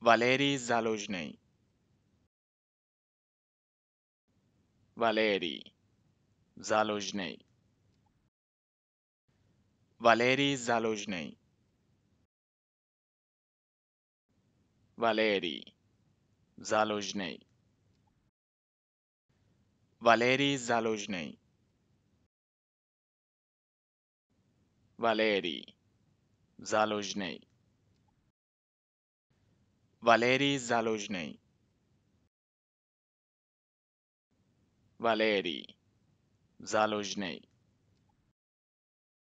Валерий Залужный. Валерий Залужный. Валерий Залужный. Валерий Залужный. Валерий Залужный. Валерий Залужный. Valerij Založnej Valerij Založnej